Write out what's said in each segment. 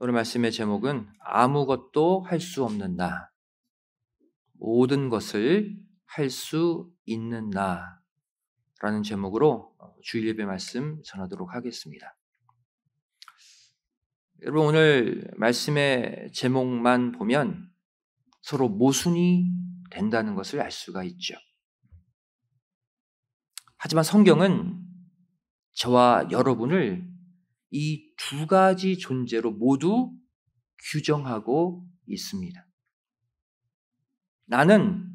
오늘 말씀의 제목은 아무것도 할 수 없는 나, 모든 것을 할 수 있는 나라는 제목으로 어, 주일 예배 말씀 전하도록 하겠습니다. 여러분 오늘 말씀의 제목만 보면 서로 모순이 된다는 것을 알 수가 있죠. 하지만 성경은 저와 여러분을 이두 가지 존재로 모두 규정하고 있습니다. 나는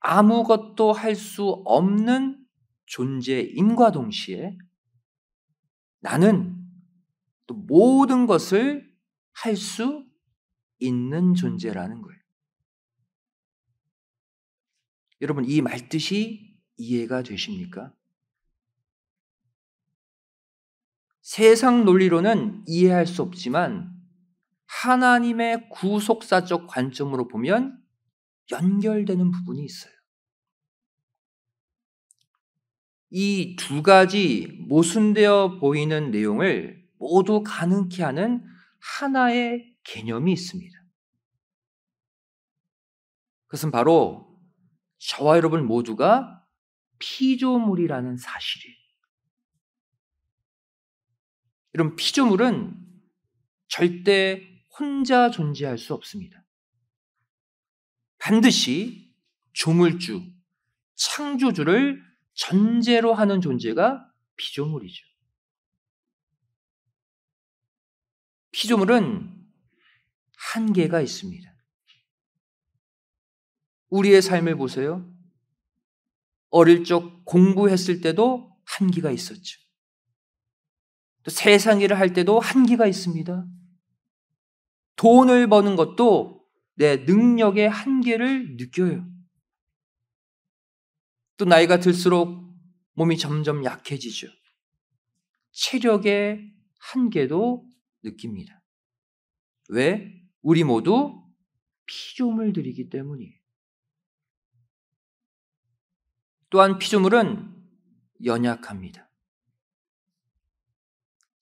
아무것도 할 수 없는 존재임과 동시에 나는 또 모든 것을 할 수 있는 존재라는 거예요. 여러분, 이 말뜻이 이해가 되십니까? 세상 논리로는 이해할 수 없지만 하나님의 구속사적 관점으로 보면 연결되는 부분이 있어요. 이 두 가지 모순되어 보이는 내용을 모두 가능케 하는 하나의 개념이 있습니다. 그것은 바로 저와 여러분 모두가 피조물이라는 사실이에요. 이런 피조물은 절대 혼자 존재할 수 없습니다. 반드시 조물주, 창조주를 전제로 하는 존재가 피조물이죠. 피조물은 한계가 있습니다. 우리의 삶을 보세요. 어릴 적 공부했을 때도 한계가 있었죠. 또 세상 일을 할 때도 한계가 있습니다. 돈을 버는 것도 내 능력의 한계를 느껴요. 또 나이가 들수록 몸이 점점 약해지죠. 체력의 한계도 느낍니다. 왜? 우리 모두 피조물 들이기 때문이에요. 또한 피조물은 연약합니다.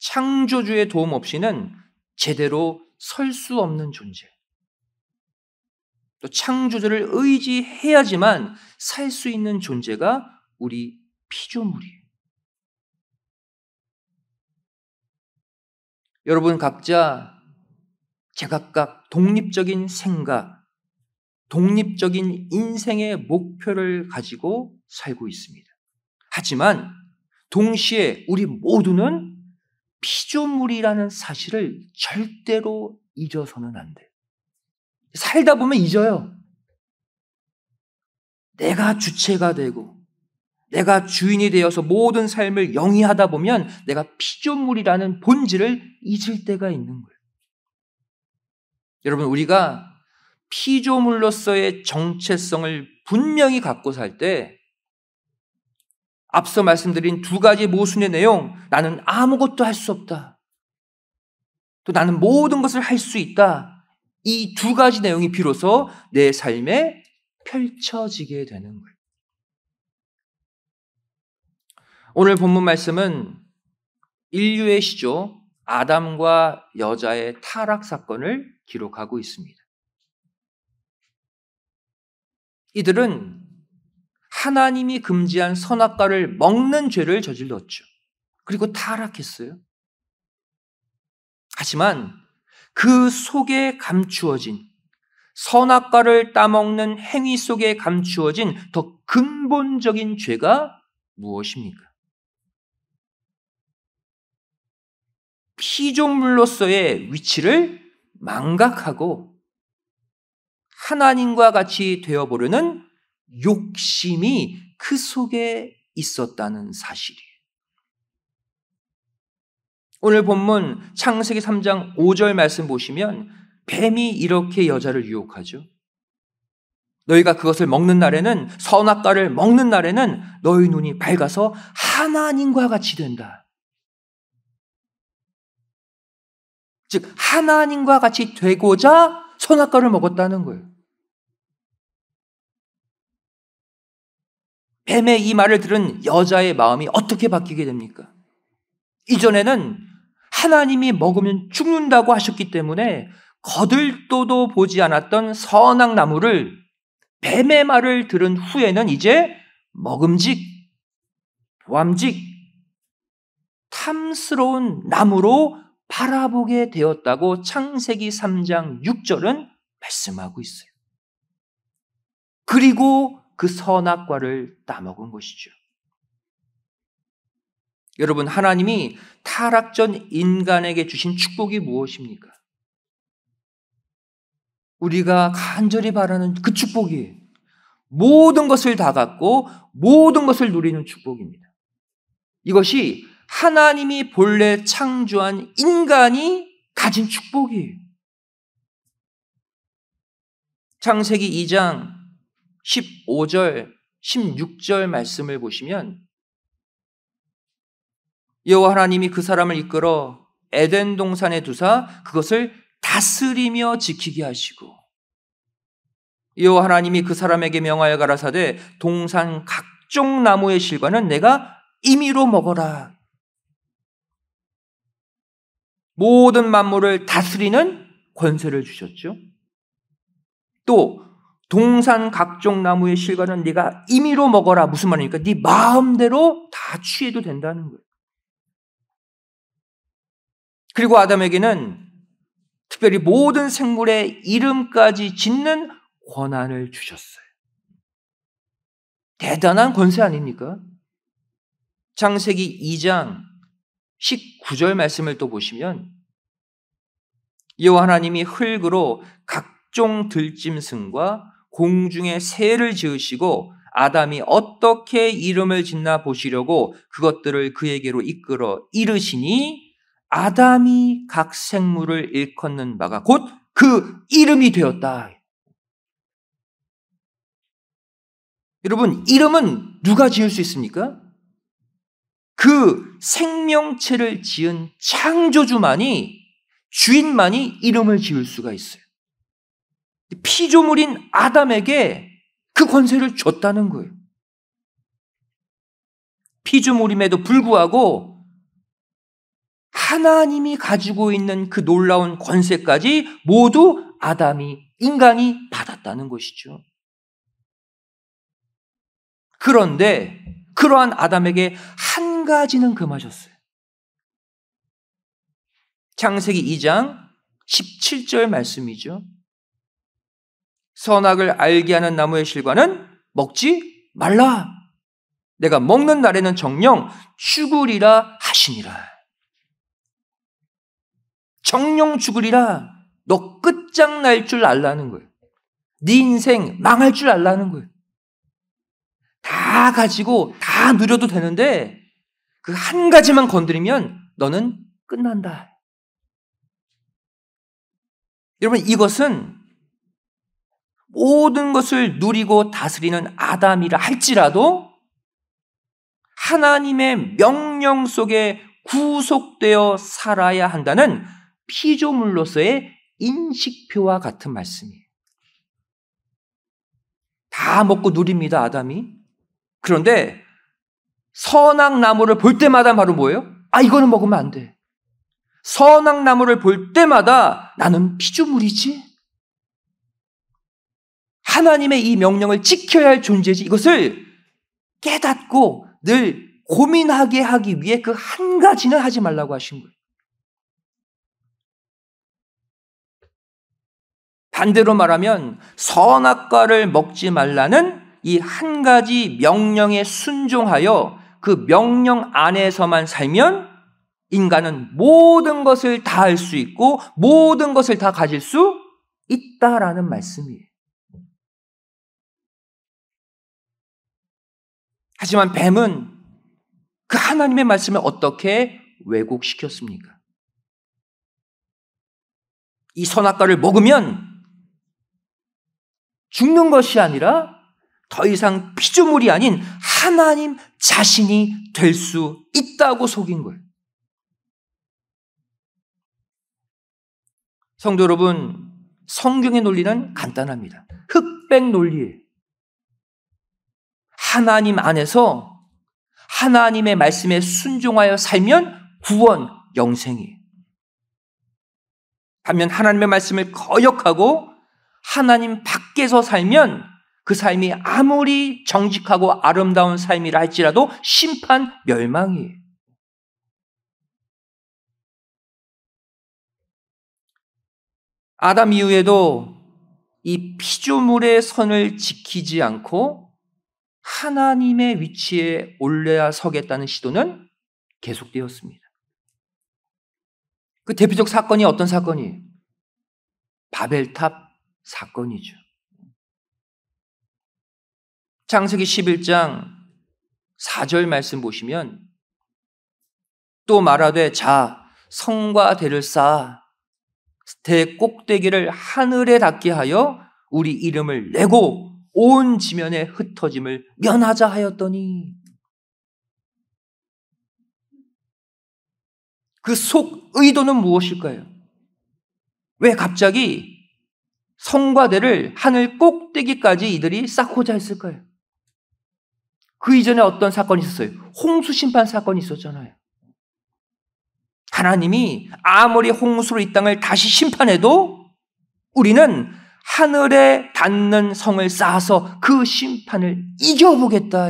창조주의 도움 없이는 제대로 설 수 없는 존재. 또 창조주를 의지해야지만 살 수 있는 존재가 우리 피조물이에요. 여러분 각자 제각각 독립적인 생각, 독립적인 인생의 목표를 가지고 살고 있습니다. 하지만 동시에 우리 모두는 피조물이라는 사실을 절대로 잊어서는 안 돼. 살다 보면 잊어요. 내가 주체가 되고 내가 주인이 되어서 모든 삶을 영위하다 보면 내가 피조물이라는 본질을 잊을 때가 있는 거예요. 여러분 우리가 피조물로서의 정체성을 분명히 갖고 살때 앞서 말씀드린 두 가지 모순의 내용, 나는 아무것도 할 수 없다. 또 나는 모든 것을 할 수 있다. 이 두 가지 내용이 비로소 내 삶에 펼쳐지게 되는 거예요. 오늘 본문 말씀은 인류의 시조 아담과 여자의 타락 사건을 기록하고 있습니다. 이들은 하나님이 금지한 선악과를 먹는 죄를 저질렀죠. 그리고 타락했어요. 하지만 그 속에 감추어진 선악과를 따먹는 행위 속에 감추어진 더 근본적인 죄가 무엇입니까? 피조물로서의 위치를 망각하고 하나님과 같이 되어보려는 욕심이 그 속에 있었다는 사실이에요. 오늘 본문 창세기 3장 5절 말씀 보시면 뱀이 이렇게 여자를 유혹하죠. 너희가 그것을 먹는 날에는 선악과를 먹는 날에는 너희 눈이 밝아서 하나님과 같이 된다. 즉 하나님과 같이 되고자 선악과를 먹었다는 거예요. 뱀의 이 말을 들은 여자의 마음이 어떻게 바뀌게 됩니까? 이전에는 하나님이 먹으면 죽는다고 하셨기 때문에 거들떠도 보지 않았던 선악 나무를 뱀의 말을 들은 후에는 이제 먹음직, 보암직, 탐스러운 나무로 바라보게 되었다고 창세기 3장 6절은 말씀하고 있어요. 그리고 그 선악과를 따먹은 것이죠. 여러분, 하나님이 타락전 인간에게 주신 축복이 무엇입니까? 우리가 간절히 바라는 그 축복이 모든 것을 다 갖고 모든 것을 누리는 축복입니다. 이것이 하나님이 본래 창조한 인간이 가진 축복이에요. 창세기 2장 15절, 16절 말씀을 보시면 여호와 하나님이 그 사람을 이끌어 에덴 동산에 두사 그것을 다스리며 지키게 하시고 여호와 하나님이 그 사람에게 명하여 가라사대 동산 각종 나무의 실과는 내가 임의로 먹어라. 모든 만물을 다스리는 권세를 주셨죠. 또 동산 각종 나무의 실과는 네가 임의로 먹어라 무슨 말입니까? 네 마음대로 다 취해도 된다는 거예요. 그리고 아담에게는 특별히 모든 생물의 이름까지 짓는 권한을 주셨어요. 대단한 권세 아닙니까? 창세기 2장 19절 말씀을 또 보시면 여호와 하나님이 흙으로 각종 들짐승과 공중에 새를 지으시고 아담이 어떻게 이름을 짓나 보시려고 그것들을 그에게로 이끌어 이르시니 아담이 각 생물을 일컫는 바가 곧 그 이름이 되었다. 여러분, 이름은 누가 지을 수 있습니까? 그 생명체를 지은 창조주만이 주인만이 이름을 지을 수가 있어요. 피조물인 아담에게 그 권세를 줬다는 거예요. 피조물임에도 불구하고 하나님이 가지고 있는 그 놀라운 권세까지 모두 아담이, 인간이 받았다는 것이죠. 그런데 그러한 아담에게 한 가지는 금하셨어요. 창세기 2장 17절 말씀이죠. 선악을 알게 하는 나무의 실과는 먹지 말라. 내가 먹는 날에는 정령 죽으리라 하시니라. 정령 죽으리라. 너 끝장 날 줄 알라는 거예요. 네 인생 망할 줄 알라는 거예요. 다 가지고 다 누려도 되는데 그 한 가지만 건드리면 너는 끝난다. 여러분 이것은 모든 것을 누리고 다스리는 아담이라 할지라도 하나님의 명령 속에 구속되어 살아야 한다는 피조물로서의 인식표와 같은 말씀이에요. 다 먹고 누립니다, 아담이. 그런데 선악나무를 볼 때마다 바로 뭐예요? 아, 이거는 먹으면 안 돼. 선악나무를 볼 때마다 나는 피조물이지? 하나님의 이 명령을 지켜야 할 존재지 이것을 깨닫고 늘 고민하게 하기 위해 그 한 가지는 하지 말라고 하신 거예요. 반대로 말하면 선악과를 먹지 말라는 이 한 가지 명령에 순종하여 그 명령 안에서만 살면 인간은 모든 것을 다 할 수 있고 모든 것을 다 가질 수 있다라는 말씀이에요. 하지만 뱀은 그 하나님의 말씀을 어떻게 왜곡시켰습니까? 이 선악과를 먹으면 죽는 것이 아니라 더 이상 피조물이 아닌 하나님 자신이 될 수 있다고 속인 거예요. 성도 여러분, 성경의 논리는 간단합니다. 흑백 논리예요. 하나님 안에서 하나님의 말씀에 순종하여 살면 구원 영생이. 반면 하나님의 말씀을 거역하고 하나님 밖에서 살면 그 삶이 아무리 정직하고 아름다운 삶이라 할지라도 심판 멸망이. 아담 이후에도 이 피조물의 선을 지키지 않고 하나님의 위치에 올려야 서겠다는 시도는 계속되었습니다. 그 대표적 사건이 어떤 사건이 바벨탑 사건이죠. 창세기 11장 4절 말씀 보시면 또 말하되 자 성과 대를 쌓아 대 꼭대기를 하늘에 닿게 하여 우리 이름을 내고 온 지면에 흩어짐을 면하자 하였더니 그 속 의도는 무엇일까요? 왜 갑자기 성과대를 하늘 꼭대기까지 이들이 쌓고자 했을까요? 그 이전에 어떤 사건이 있었어요? 홍수 심판 사건이 있었잖아요. 하나님이 아무리 홍수로 이 땅을 다시 심판해도 우리는 하늘에 닿는 성을 쌓아서 그 심판을 이겨보겠다.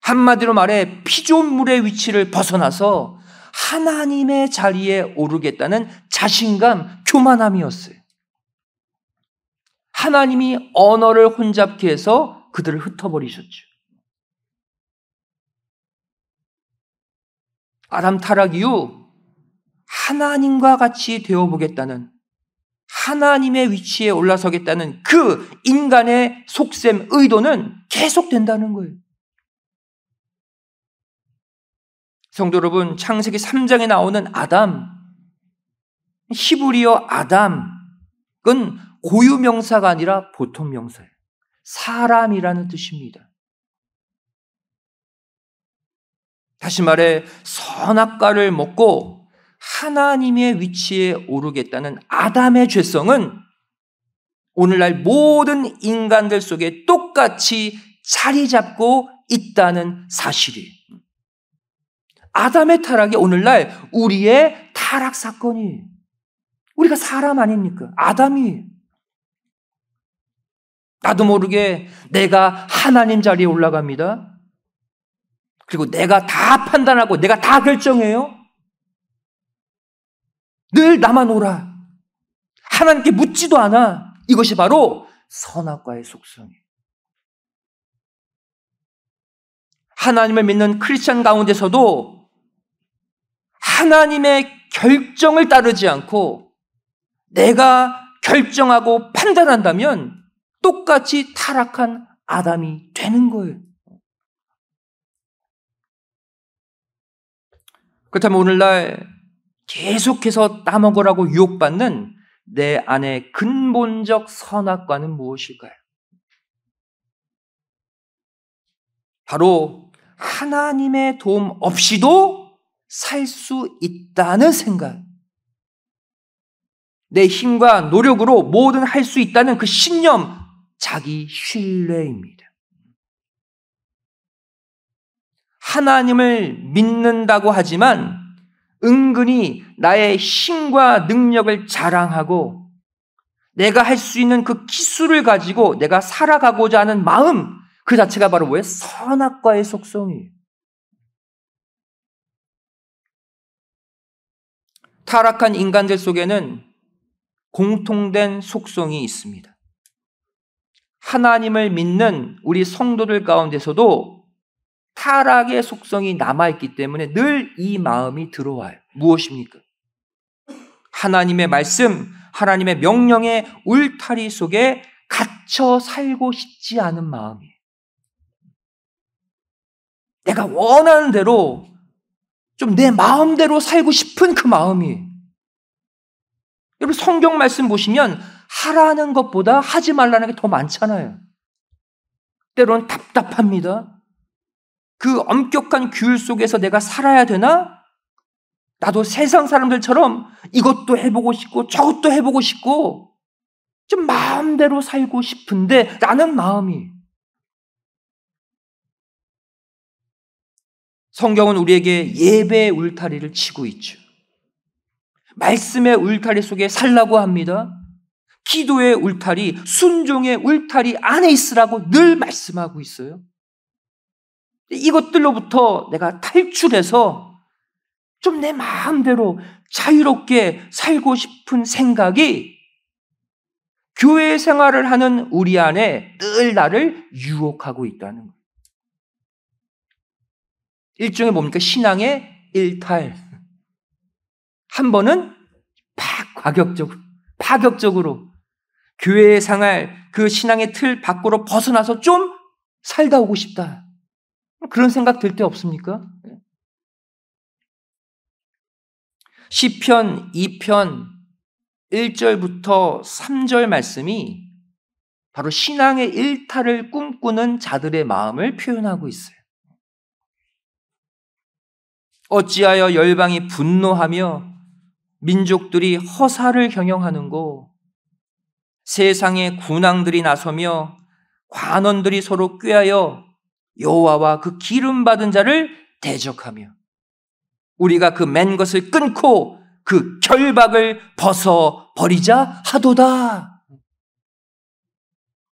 한마디로 말해 피조물의 위치를 벗어나서 하나님의 자리에 오르겠다는 자신감, 교만함이었어요. 하나님이 언어를 혼잡케 해서 그들을 흩어버리셨죠. 아람 타락 이후 하나님과 같이 되어보겠다는 하나님의 위치에 올라서겠다는 그 인간의 속셈 의도는 계속된다는 거예요. 성도 여러분, 창세기 3장에 나오는 아담, 히브리어 아담은 고유 명사가 아니라 보통 명사예요. 사람이라는 뜻입니다. 다시 말해, 선악과를 먹고 하나님의 위치에 오르겠다는 아담의 죄성은 오늘날 모든 인간들 속에 똑같이 자리 잡고 있다는 사실이 아담의 타락이 오늘날 우리의 타락 사건이 우리가 사람 아닙니까? 아담이 나도 모르게 내가 하나님 자리에 올라갑니다. 그리고 내가 다 판단하고 내가 다 결정해요. 늘 나만 오라. 하나님께 묻지도 않아. 이것이 바로 선악과의 속성이에요. 하나님을 믿는 크리스천 가운데서도 하나님의 결정을 따르지 않고 내가 결정하고 판단한다면 똑같이 타락한 아담이 되는 거예요. 그렇다면 오늘날 계속해서 따먹으라고 유혹받는 내 안의 근본적 선악과는 무엇일까요? 바로 하나님의 도움 없이도 살 수 있다는 생각. 내 힘과 노력으로 뭐든 할 수 있다는 그 신념, 자기 신뢰입니다. 하나님을 믿는다고 하지만 은근히 나의 힘과 능력을 자랑하고 내가 할 수 있는 그 기술을 가지고 내가 살아가고자 하는 마음 그 자체가 바로 뭐예요? 선악과의 속성이에요. 타락한 인간들 속에는 공통된 속성이 있습니다. 하나님을 믿는 우리 성도들 가운데서도 타락의 속성이 남아있기 때문에 늘 이 마음이 들어와요. 무엇입니까? 하나님의 말씀, 하나님의 명령의 울타리 속에 갇혀 살고 싶지 않은 마음이에요. 내가 원하는 대로 좀 내 마음대로 살고 싶은 그 마음이. 에요 여러분 성경 말씀 보시면 하라는 것보다 하지 말라는 게 더 많잖아요. 때로는 답답합니다. 그 엄격한 규율 속에서 내가 살아야 되나? 나도 세상 사람들처럼 이것도 해보고 싶고 저것도 해보고 싶고 좀 마음대로 살고 싶은데 라는 마음이 성경은 우리에게 예배의 울타리를 치고 있죠. 말씀의 울타리 속에 살라고 합니다. 기도의 울타리, 순종의 울타리 안에 있으라고 늘 말씀하고 있어요. 이것들로부터 내가 탈출해서 좀 내 마음대로 자유롭게 살고 싶은 생각이 교회 생활을 하는 우리 안에 늘 나를 유혹하고 있다는 거예요. 일종의 뭡니까? 신앙의 일탈. 한 번은 팍격적으로 파격적으로 교회의 생활, 그 신앙의 틀 밖으로 벗어나서 좀 살다 오고 싶다. 그런 생각 들 때 없습니까? 1 0편 2편 1절부터 3절 말씀이 바로 신앙의 일탈을 꿈꾸는 자들의 마음을 표현하고 있어요. 어찌하여 열방이 분노하며 민족들이 허사를 경영하는고 세상의 군왕들이 나서며 관원들이 서로 꾀하여 여호와와 그 기름 받은 자를 대적하며 우리가 그 맨 것을 끊고 그 결박을 벗어 버리자 하도다.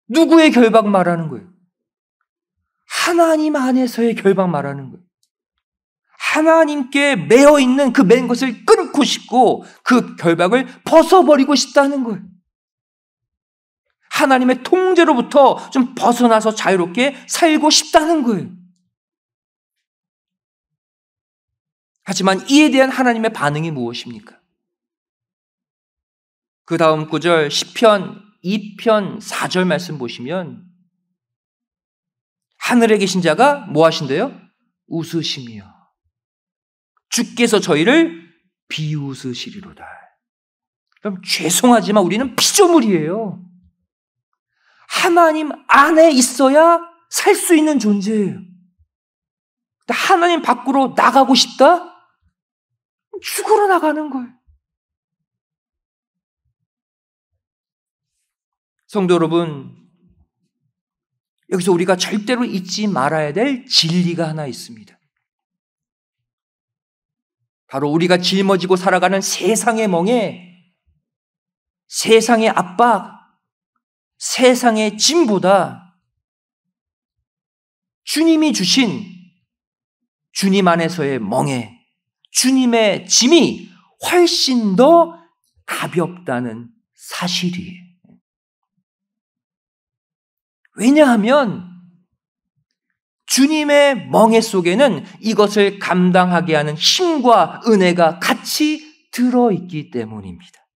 누구의 결박 말하는 거예요? 하나님 안에서의 결박 말하는 거예요. 하나님께 매어 있는 그 맨 것을 끊고 싶고 그 결박을 벗어버리고 싶다는 거예요. 하나님의 통제로부터 좀 벗어나서 자유롭게 살고 싶다는 거예요. 하지만 이에 대한 하나님의 반응이 무엇입니까? 그 다음 구절 10편, 2편, 4절 말씀 보시면 하늘에 계신 자가 뭐 하신대요? 웃으심이요. 주께서 저희를 비웃으시리로다. 그럼 죄송하지만 우리는 피조물이에요. 하나님 안에 있어야 살 수 있는 존재예요. 하나님 밖으로 나가고 싶다? 죽으러 나가는 거예요. 성도 여러분, 여기서 우리가 절대로 잊지 말아야 될 진리가 하나 있습니다. 바로 우리가 짊어지고 살아가는 세상의 멍에, 세상의 압박, 세상의 짐보다 주님이 주신 주님 안에서의 멍에, 주님의 짐이 훨씬 더 가볍다는 사실이에요. 왜냐하면 주님의 멍에 속에는 이것을 감당하게 하는 힘과 은혜가 같이 들어있기 때문입니다.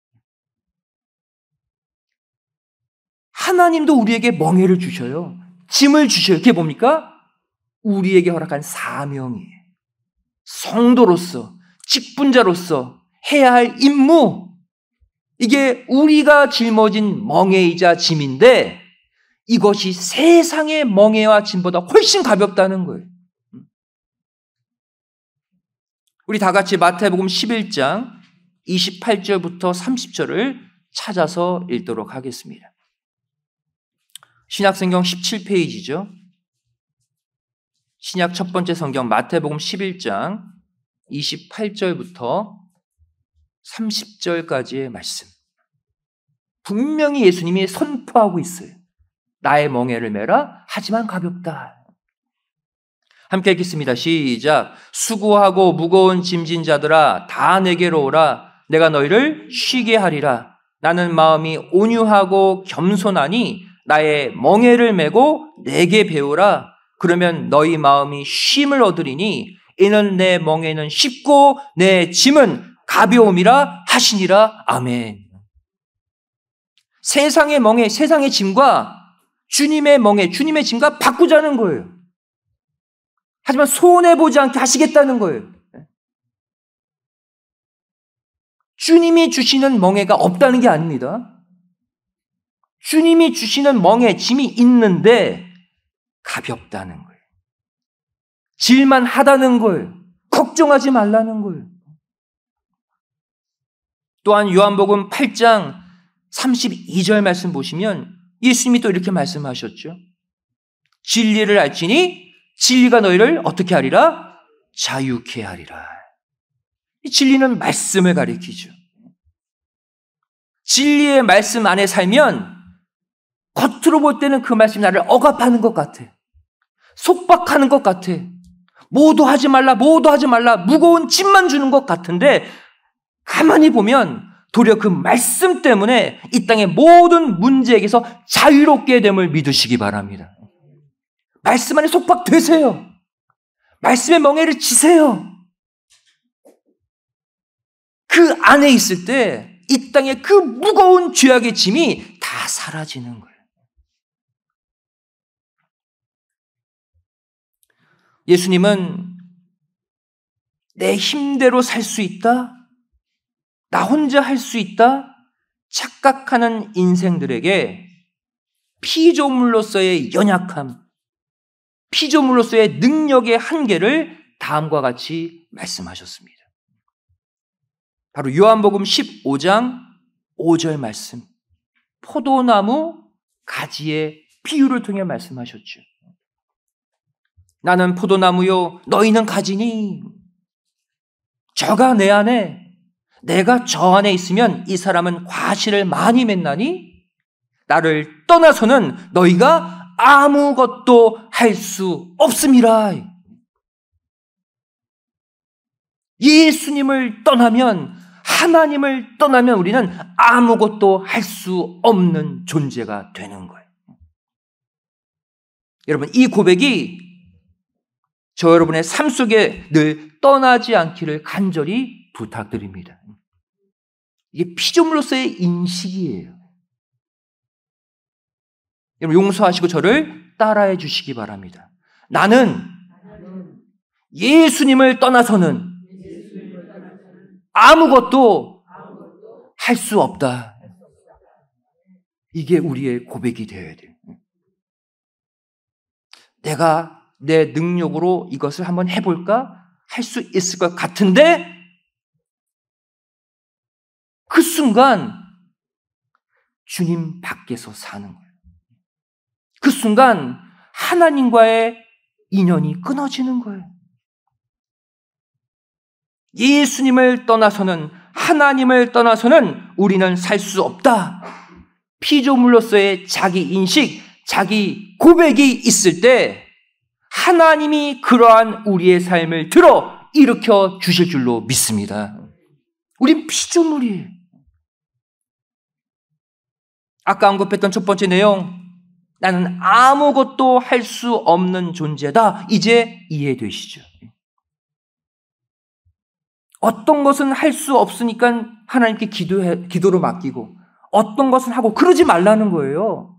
하나님도 우리에게 멍해를 주셔요. 짐을 주셔요. 그게 뭡니까? 우리에게 허락한 사명이 에요 성도로서, 직분자로서 해야 할 임무, 이게 우리가 짊어진 멍해이자 짐인데 이것이 세상의 멍해와 짐보다 훨씬 가볍다는 거예요. 우리 다 같이 마태복음 11장 28절부터 30절을 찾아서 읽도록 하겠습니다. 신약 성경 17페이지죠. 신약 첫 번째 성경 마태복음 11장 28절부터 30절까지의 말씀. 분명히 예수님이 선포하고 있어요. 나의 멍에를 메라 하지만 가볍다. 함께 읽겠습니다. 시작. 수고하고 무거운 짐진 자들아 다 내게로 오라. 내가 너희를 쉬게 하리라. 나는 마음이 온유하고 겸손하니 나의 멍에를 메고 내게 배우라. 그러면 너희 마음이 쉼을 얻으리니 이는 내 멍에는 쉽고 내 짐은 가벼움이라 하시니라. 아멘. 세상의 멍에, 세상의 짐과 주님의 멍에, 주님의 짐과 바꾸자는 거예요. 하지만 손해보지 않게 하시겠다는 거예요. 주님이 주시는 멍에가 없다는 게 아닙니다. 주님이 주시는 멍에 짐이 있는데 가볍다는 거예요. 질만 하다는 걸 걱정하지 말라는 거예요. 또한 요한복음 8장 32절 말씀 보시면 예수님이 또 이렇게 말씀하셨죠. 진리를 알지니 진리가 너희를 어떻게 하리라? 자유케 하리라. 이 진리는 말씀을 가리키죠. 진리의 말씀 안에 살면 겉으로 볼 때는 그 말씀이 나를 억압하는 것 같아. 속박하는 것 같아. 모두 하지 말라, 모두 하지 말라, 무거운 짐만 주는 것 같은데, 가만히 보면 도리어 그 말씀 때문에 이 땅의 모든 문제에게서 자유롭게 됨을 믿으시기 바랍니다. 말씀 안에 속박되세요. 말씀의 멍해를 지세요. 그 안에 있을 때 이 땅의 그 무거운 죄악의 짐이 다 사라지는 거예요. 예수님은 내 힘대로 살 수 있다? 나 혼자 할 수 있다? 착각하는 인생들에게 피조물로서의 연약함, 피조물로서의 능력의 한계를 다음과 같이 말씀하셨습니다. 바로 요한복음 15장 5절 말씀. 포도나무 가지의 비유를 통해 말씀하셨죠. 나는 포도나무요, 너희는 가지니. 저가 내 안에, 내가 저 안에 있으면 이 사람은 과실을 많이 맺나니 나를 떠나서는 너희가 아무것도 할 수 없습니다. 예수님을 떠나면 하나님을 떠나면 우리는 아무것도 할 수 없는 존재가 되는 거예요. 여러분, 이 고백이 저 여러분의 삶 속에 늘 떠나지 않기를 간절히 부탁드립니다. 이게 피조물로서의 인식이에요. 여러분 용서하시고 저를 따라해 주시기 바랍니다. 나는 예수님을 떠나서는 아무것도 할 수 없다. 이게 우리의 고백이 되어야 돼 내가 내 능력으로 이것을 한번 해볼까? 할 수 있을 것 같은데 그 순간 주님 밖에서 사는 거예요. 그 순간 하나님과의 인연이 끊어지는 거예요. 예수님을 떠나서는 하나님을 떠나서는 우리는 살 수 없다. 피조물로서의 자기 인식, 자기 고백이 있을 때 하나님이 그러한 우리의 삶을 들어 일으켜 주실 줄로 믿습니다. 우린 피조물이에요. 아까 언급했던 첫 번째 내용, 나는 아무것도 할 수 없는 존재다. 이제 이해되시죠? 어떤 것은 할 수 없으니까 하나님께 기도 기도로 맡기고, 어떤 것은 하고 그러지 말라는 거예요.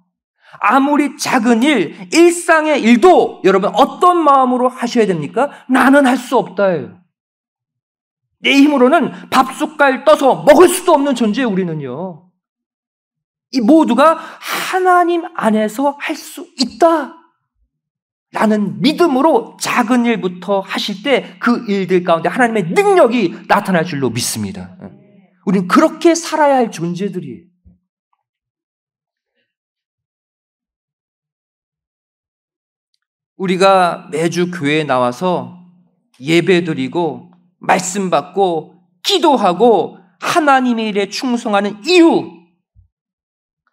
아무리 작은 일, 일상의 일도 여러분 어떤 마음으로 하셔야 됩니까? 나는 할 수없다내 힘으로는 밥 숟갈 떠서 먹을 수도 없는 존재 우리는요. 이 모두가 하나님 안에서 할 수 있다. 라는 믿음으로 작은 일부터 하실 때 그 일들 가운데 하나님의 능력이 나타날 줄로 믿습니다. 우리는 그렇게 살아야 할 존재들이에요. 우리가 매주 교회에 나와서 예배드리고 말씀 받고 기도하고 하나님의 일에 충성하는 이유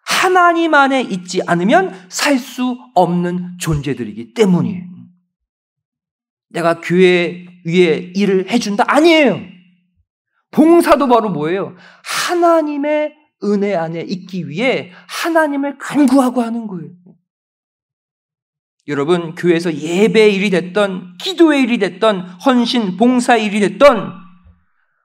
하나님 안에 있지 않으면 살 수 없는 존재들이기 때문이에요. 내가 교회 위에 일을 해준다 아니에요. 봉사도 바로 뭐예요? 하나님의 은혜 안에 있기 위해 하나님을 간구하고 하는 거예요. 여러분 교회에서 예배 일이 됐던 기도의 일이 됐던 헌신 봉사 일이 됐던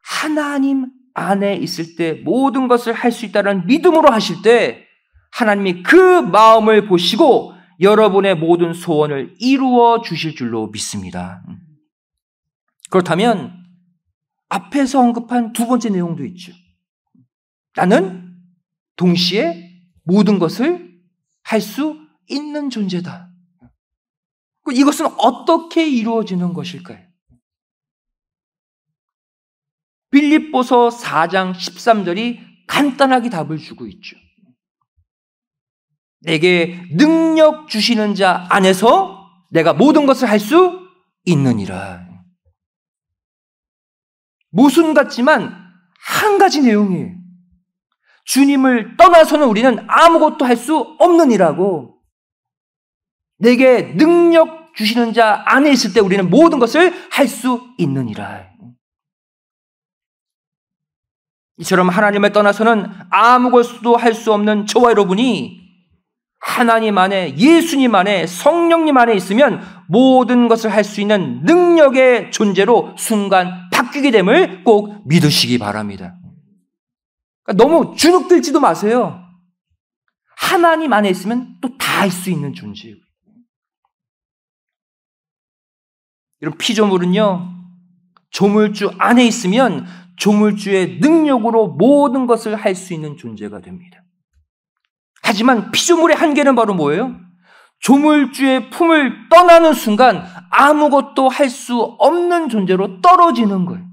하나님 안에 있을 때 모든 것을 할 수 있다는 믿음으로 하실 때 하나님이 그 마음을 보시고 여러분의 모든 소원을 이루어 주실 줄로 믿습니다. 그렇다면 앞에서 언급한 두 번째 내용도 있죠. 나는 동시에 모든 것을 할 수 있는 존재다. 그 이것은 어떻게 이루어지는 것일까요? 빌립보서 4장 13절이 간단하게 답을 주고 있죠. 내게 능력 주시는 자 안에서 내가 모든 것을 할 수 있느니라. 모순 같지만 한 가지 내용이에요. 주님을 떠나서는 우리는 아무것도 할 수 없느니라고 내게 능력 주시는 자 안에 있을 때 우리는 모든 것을 할 수 있느니라. 이처럼 하나님을 떠나서는 아무것도 할 수 없는 저와 여러분이 하나님 안에 예수님 안에 성령님 안에 있으면 모든 것을 할 수 있는 능력의 존재로 순간 바뀌게 됨을 꼭 믿으시기 바랍니다. 그러니까 너무 주눅들지도 마세요. 하나님 안에 있으면 또 다 할 수 있는 존재예요. 이런 피조물은요, 조물주 안에 있으면 조물주의 능력으로 모든 것을 할 수 있는 존재가 됩니다. 하지만 피조물의 한계는 바로 뭐예요? 조물주의 품을 떠나는 순간 아무것도 할 수 없는 존재로 떨어지는 거예요.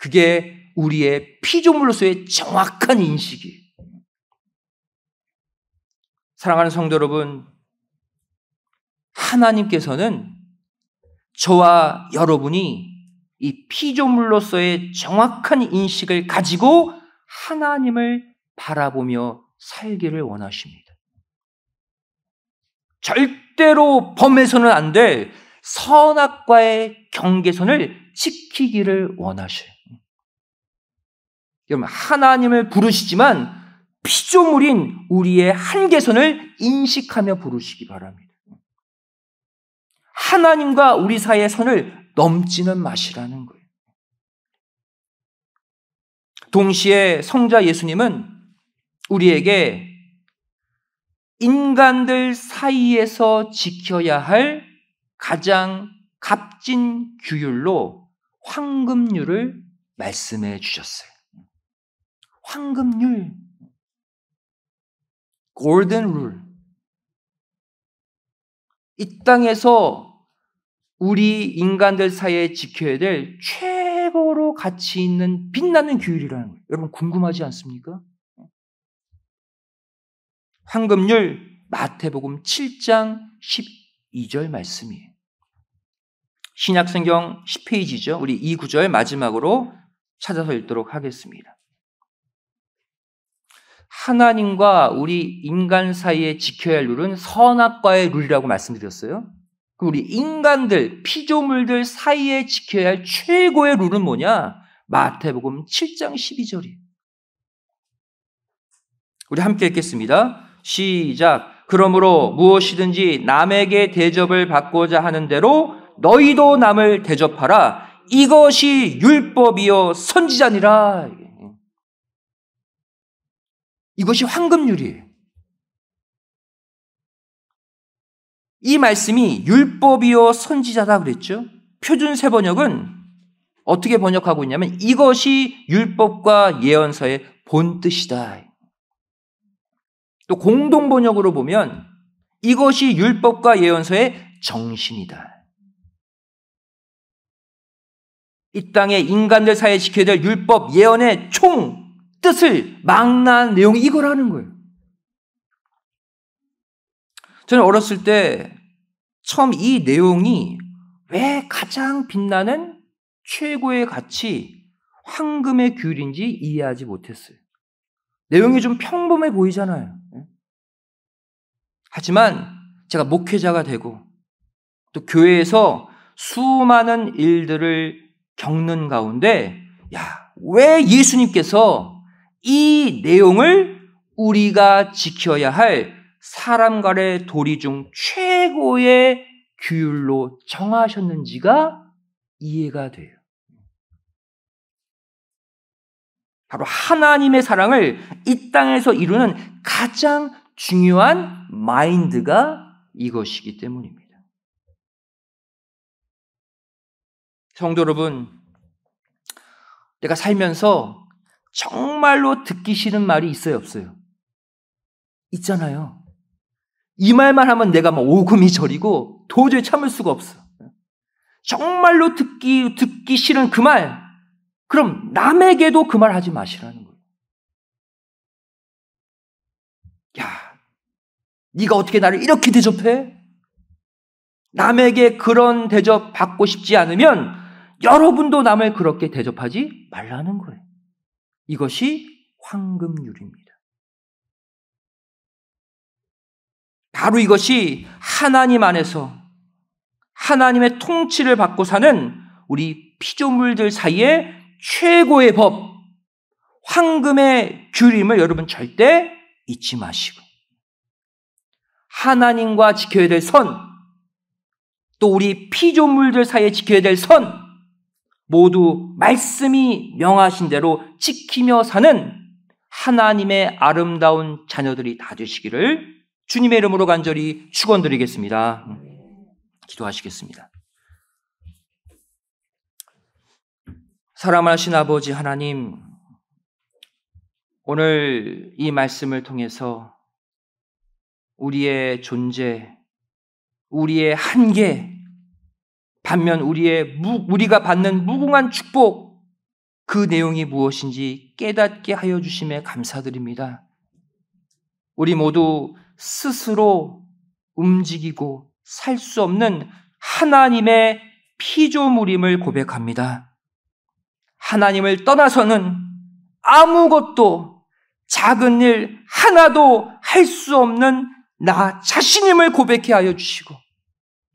그게 우리의 피조물로서의 정확한 인식이에요. 사랑하는 성도 여러분, 하나님께서는 저와 여러분이 이 피조물로서의 정확한 인식을 가지고 하나님을 바라보며 살기를 원하십니다. 절대로 범해서는 안 될 선악과의 경계선을 지키기를 원하셔요. 여러분, 하나님을 부르시지만 피조물인 우리의 한계선을 인식하며 부르시기 바랍니다. 하나님과 우리 사이의 선을 넘지는 마시라는 거예요. 동시에 성자 예수님은 우리에게 인간들 사이에서 지켜야 할 가장 값진 규율로 황금률을 말씀해 주셨어요. 황금률. 골든 룰. 이 땅에서 우리 인간들 사이에 지켜야 될 최고로 가치 있는 빛나는 규율이라는 거예요. 여러분 궁금하지 않습니까? 황금률 마태복음 7장 12절 말씀이에요. 신약성경 10페이지죠. 우리 이 구절 마지막으로 찾아서 읽도록 하겠습니다. 하나님과 우리 인간 사이에 지켜야 할 룰은 선악과의 룰이라고 말씀드렸어요. 그 우리 인간들, 피조물들 사이에 지켜야 할 최고의 룰은 뭐냐? 마태복음 7장 12절이에요. 우리 함께 읽겠습니다. 시작. 그러므로 무엇이든지 남에게 대접을 받고자 하는 대로 너희도 남을 대접하라. 이것이 율법이요 선지자니라. 이것이 황금률이에요. 이 말씀이 율법이요 선지자다 그랬죠. 표준 세 번역은 어떻게 번역하고 있냐면 이것이 율법과 예언서의 본 뜻이다. 또 공동 번역으로 보면 이것이 율법과 예언서의 정신이다. 이 땅에 인간들 사이에 지켜야 될 율법 예언의 총 뜻을 망라한 내용이 이거라는 거예요. 저는 어렸을 때 처음 이 내용이 왜 가장 빛나는 최고의 가치, 황금의 귤인지 이해하지 못했어요. 내용이 좀 평범해 보이잖아요. 하지만 제가 목회자가 되고 또 교회에서 수많은 일들을 겪는 가운데 야, 왜 예수님께서 이 내용을 우리가 지켜야 할 사람 과의 도리 중 최고의 규율로 정하셨는지가 이해가 돼요. 바로 하나님의 사랑을 이 땅에서 이루는 가장 중요한 마인드가 이것이기 때문입니다. 성도 여러분, 내가 살면서 정말로 듣기 싫은 말이 있어요, 없어요? 있잖아요. 이 말만 하면 내가 막 오금이 저리고 도저히 참을 수가 없어. 정말로 듣기, 듣기 싫은 그 말. 그럼 남에게도 그 말 하지 마시라는 거예요. 야, 네가 어떻게 나를 이렇게 대접해? 남에게 그런 대접 받고 싶지 않으면 여러분도 남을 그렇게 대접하지 말라는 거예요. 이것이 황금률입니다. 바로 이것이 하나님 안에서 하나님의 통치를 받고 사는 우리 피조물들 사이에 최고의 법, 황금의 규림을 여러분 절대 잊지 마시고. 하나님과 지켜야 될 선, 또 우리 피조물들 사이에 지켜야 될 선, 모두 말씀이 명하신 대로 지키며 사는 하나님의 아름다운 자녀들이 다 되시기를 주님의 이름으로 간절히 축원드리겠습니다. 기도하시겠습니다. 사랑하신 아버지 하나님, 오늘 이 말씀을 통해서 우리의 존재, 우리의 한계, 반면 우리의 무, 우리가 받는 무궁한 축복 그 내용이 무엇인지 깨닫게 하여 주심에 감사드립니다. 우리 모두 스스로 움직이고 살 수 없는 하나님의 피조물임을 고백합니다. 하나님을 떠나서는 아무것도 작은 일 하나도 할 수 없는 나 자신임을 고백해 하여 주시고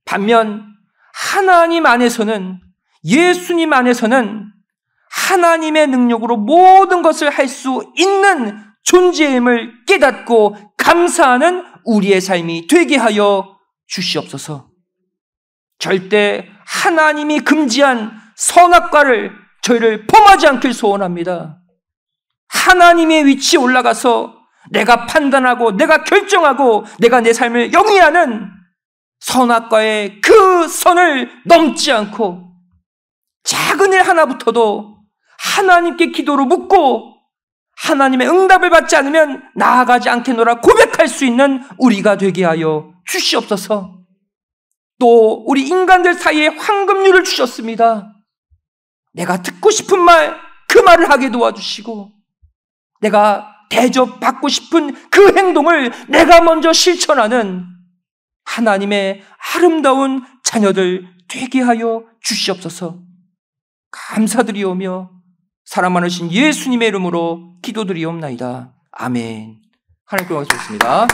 반면 하나님 안에서는 예수님 안에서는 하나님의 능력으로 모든 것을 할 수 있는 존재임을 깨닫고 감사하는 우리의 삶이 되게 하여 주시옵소서. 절대 하나님이 금지한 선악과를 저희를 범하지 않길 소원합니다. 하나님의 위치에 올라가서 내가 판단하고 내가 결정하고 내가 내 삶을 영위하는 선악과의 그 선을 넘지 않고 작은 일 하나부터도 하나님께 기도로 묻고 하나님의 응답을 받지 않으면 나아가지 않겠노라 고백할 수 있는 우리가 되게 하여 주시옵소서. 또 우리 인간들 사이에 황금률을 주셨습니다. 내가 듣고 싶은 말, 그 말을 하게 도와주시고, 내가 대접받고 싶은 그 행동을 내가 먼저 실천하는 하나님의 아름다운 자녀들 되게 하여 주시옵소서. 감사드리오며 사랑 많으신 예수님의 이름으로 기도드리옵나이다. 아멘. 하나님 께 고맙습니다.